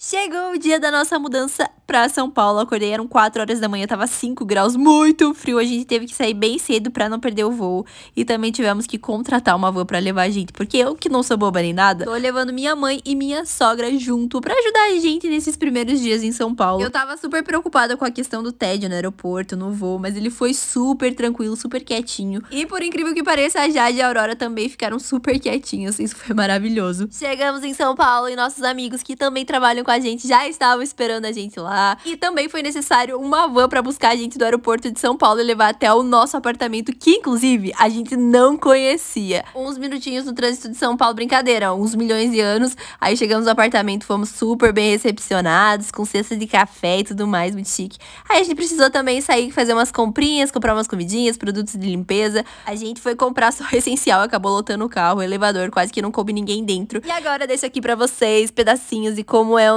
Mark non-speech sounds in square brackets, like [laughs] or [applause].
Chegou o dia da nossa mudança pra São Paulo. Acordei, eram 4 horas da manhã, tava 5 graus, muito frio. A gente teve que sair bem cedo pra não perder o voo. E também tivemos que contratar uma van pra levar a gente, porque eu, que não sou boba nem nada, tô levando minha mãe e minha sogra junto pra ajudar a gente nesses primeiros dias em São Paulo. Eu tava super preocupada com a questão do tédio no aeroporto, no voo, mas ele foi super tranquilo, super quietinho. E por incrível que pareça, a Jade e a Aurora também ficaram super quietinhas. Isso foi maravilhoso. Chegamos em São Paulo e nossos amigos que também trabalham com a gente já estavam esperando a gente lá. E também foi necessário uma van para buscar a gente do aeroporto de São Paulo e levar até o nosso apartamento, que inclusive a gente não conhecia. Uns minutinhos no trânsito de São Paulo, brincadeira, uns milhões de anos. Aí chegamos no apartamento, fomos super bem recepcionados, com cesta de café e tudo mais, muito chique. Aí a gente precisou também sair fazer umas comprinhas, comprar umas comidinhas, produtos de limpeza. A gente foi comprar só o [laughs] essencial, acabou lotando o carro, o elevador, quase que não coube ninguém dentro. E agora deixo aqui para vocês pedacinhos e como é o